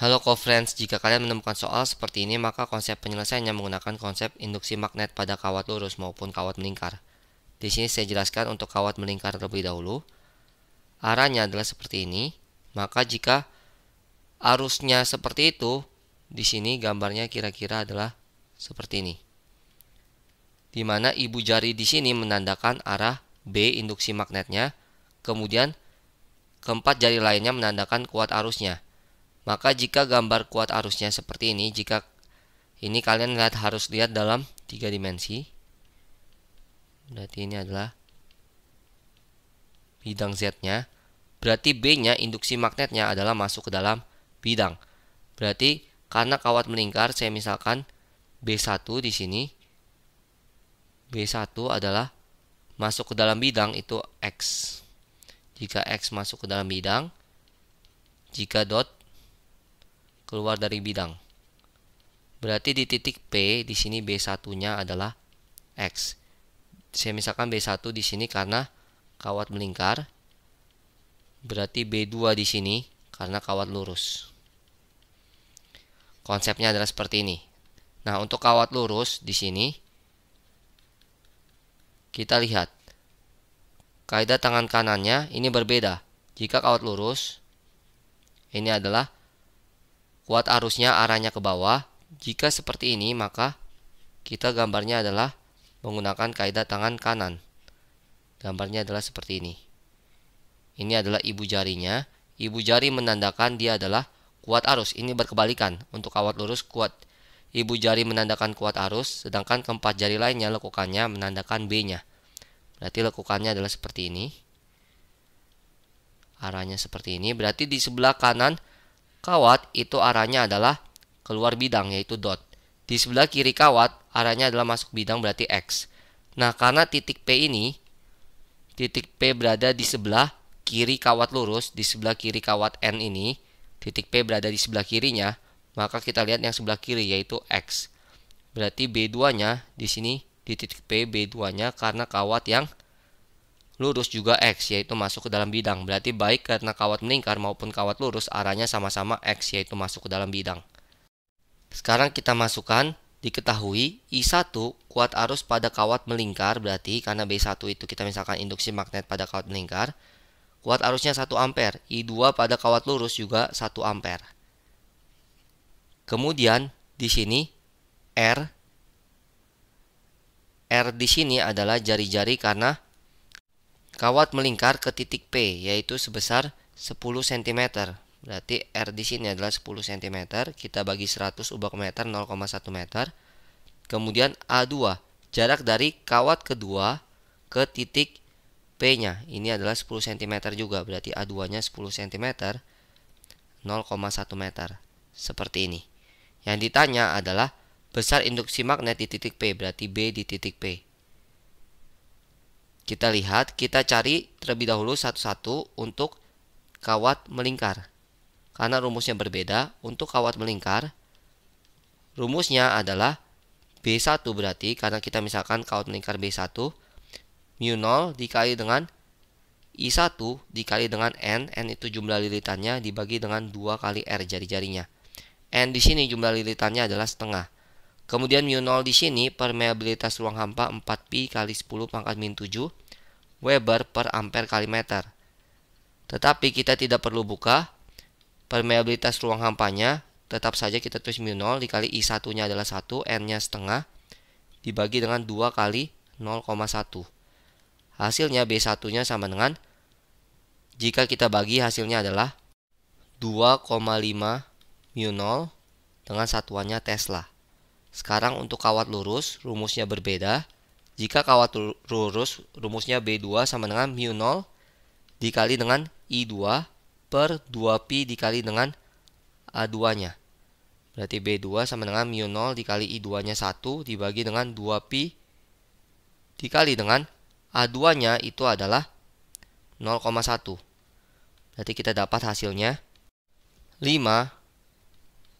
Halo co-friends, jika kalian menemukan soal seperti ini maka konsep penyelesaiannya menggunakan konsep induksi magnet pada kawat lurus maupun kawat melingkar. Di sini saya jelaskan untuk kawat melingkar terlebih dahulu. Arahnya adalah seperti ini, maka jika arusnya seperti itu, di sini gambarnya kira-kira adalah seperti ini. Di mana ibu jari di sini menandakan arah B induksi magnetnya, kemudian keempat jari lainnya menandakan kuat arusnya. Maka jika gambar kuat arusnya seperti ini, jika ini kalian lihat harus lihat dalam tiga dimensi. Berarti ini adalah bidang Z-nya. Berarti B-nya induksi magnetnya adalah masuk ke dalam bidang. Berarti karena kawat melingkar, saya misalkan B1 di sini. B1 adalah masuk ke dalam bidang itu X. Jika X masuk ke dalam bidang, jika dot keluar dari bidang. Berarti di titik P di sini B1-nya adalah X. Saya misalkan B1 di sini karena kawat melingkar. Berarti B2 di sini karena kawat lurus. Konsepnya adalah seperti ini. Nah, untuk kawat lurus di sini kita lihat kaidah tangan kanannya ini berbeda. Jika kawat lurus ini adalah Kuat arusnya arahnya ke bawah. Jika seperti ini, maka kita gambarnya adalah menggunakan kaidah tangan kanan. Gambarnya adalah seperti ini. Ini adalah ibu jarinya. Ibu jari menandakan dia adalah kuat arus. Ini berkebalikan. Untuk kawat lurus kuat ibu jari menandakan kuat arus, sedangkan keempat jari lainnya lekukannya menandakan B-nya. Berarti lekukannya adalah seperti ini. Arahnya seperti ini. Berarti di sebelah kanan kawat itu arahnya adalah keluar bidang yaitu dot. Di sebelah kiri kawat arahnya adalah masuk bidang berarti X. Nah, karena titik P ini titik P berada di sebelah kiri kawat lurus, di sebelah kiri kawat N ini, titik P berada di sebelah kirinya, maka kita lihat yang sebelah kiri yaitu X. Berarti B2-nya di sini di titik P B2-nya karena kawat yang lurus juga X yaitu masuk ke dalam bidang. Berarti baik karena kawat melingkar maupun kawat lurus arahnya sama-sama X yaitu masuk ke dalam bidang. Sekarang kita masukkan diketahui I1 kuat arus pada kawat melingkar berarti karena B1 itu kita misalkan induksi magnet pada kawat melingkar kuat arusnya 1 ampere, I2 pada kawat lurus juga 1 ampere. Kemudian di sini R R di sini adalah jari-jari karena Kawat melingkar ke titik P yaitu sebesar 10 cm. Berarti R di sini adalah 10 cm. Kita bagi 100 ubah ke meter 0,1 meter. Kemudian A2. Jarak dari kawat kedua ke titik P-nya. Ini adalah 10 cm juga. Berarti A2-nya 10 cm 0,1 meter. Seperti ini. Yang ditanya adalah besar induksi magnet di titik P. Berarti B di titik P. Kita lihat, kita cari terlebih dahulu satu-satu untuk kawat melingkar. Karena rumusnya berbeda, untuk kawat melingkar, rumusnya adalah B1 berarti, karena kita misalkan kawat melingkar B1, mu 0 dikali dengan I1 dikali dengan N, N itu jumlah lilitannya dibagi dengan 2 kali R jari-jarinya. N di sini jumlah lilitannya adalah setengah. Kemudian mu0 di sini permeabilitas ruang hampa 4pi kali 10 pangkat min 7 Weber per ampere kali meter. Tetapi kita tidak perlu buka permeabilitas ruang hampanya, tetap saja kita tulis mu0 dikali I1-nya adalah 1, N-nya setengah, dibagi dengan 2 kali 0,1. Hasilnya B1-nya sama dengan, jika kita bagi hasilnya adalah 2,5 mu0 dengan satuannya Tesla. Sekarang untuk kawat lurus, rumusnya berbeda. Jika kawat lurus, rumusnya B2 sama dengan mu 0 dikali dengan I2 per 2Pi dikali dengan A2-nya. Berarti B2 sama dengan mu 0 dikali I2-nya 1 dibagi dengan 2Pi dikali dengan A2-nya itu adalah 0,1. Berarti kita dapat hasilnya 5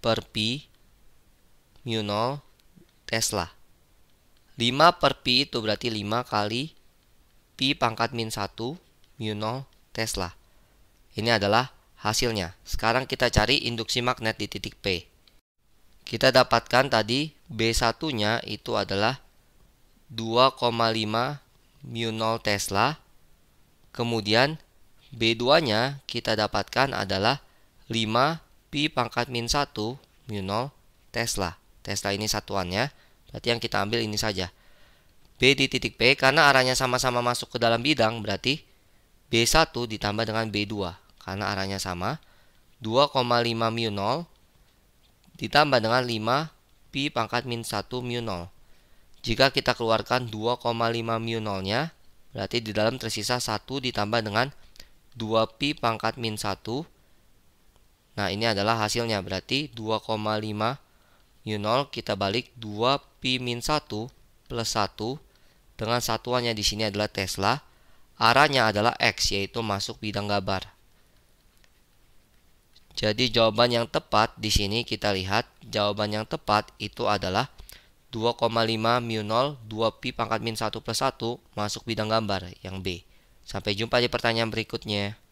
per pi mu 0 Tesla. 5 per Pi itu berarti 5 kali Pi pangkat min 1 mu 0 Tesla. Ini adalah hasilnya. Sekarang kita cari induksi magnet di titik P. Kita dapatkan tadi B1-nya itu adalah 2,5 mu 0 Tesla. Kemudian B2-nya kita dapatkan adalah 5 pi pangkat min 1 mu 0 Tesla. Tesla ini satuannya. Berarti yang kita ambil ini saja. B di titik P karena arahnya sama-sama masuk ke dalam bidang berarti B1 ditambah dengan B2 karena arahnya sama. 2,5 mu 0 ditambah dengan 5 P pangkat min 1 mu 0. Jika kita keluarkan 2,5 mu 0-nya, berarti di dalam tersisa 1 ditambah dengan 2 pi pangkat min 1. Nah, ini adalah hasilnya, berarti 2,5 mu 0 kita balik 2P min 1 plus 1 dengan satuannya di sini adalah Tesla. Arahnya adalah X yaitu masuk bidang gambar. Jadi jawaban yang tepat di sini kita lihat jawaban yang tepat itu adalah 2,5 mu 0 2 pi pangkat min 1 plus 1 masuk bidang gambar yang B. Sampai jumpa di pertanyaan berikutnya.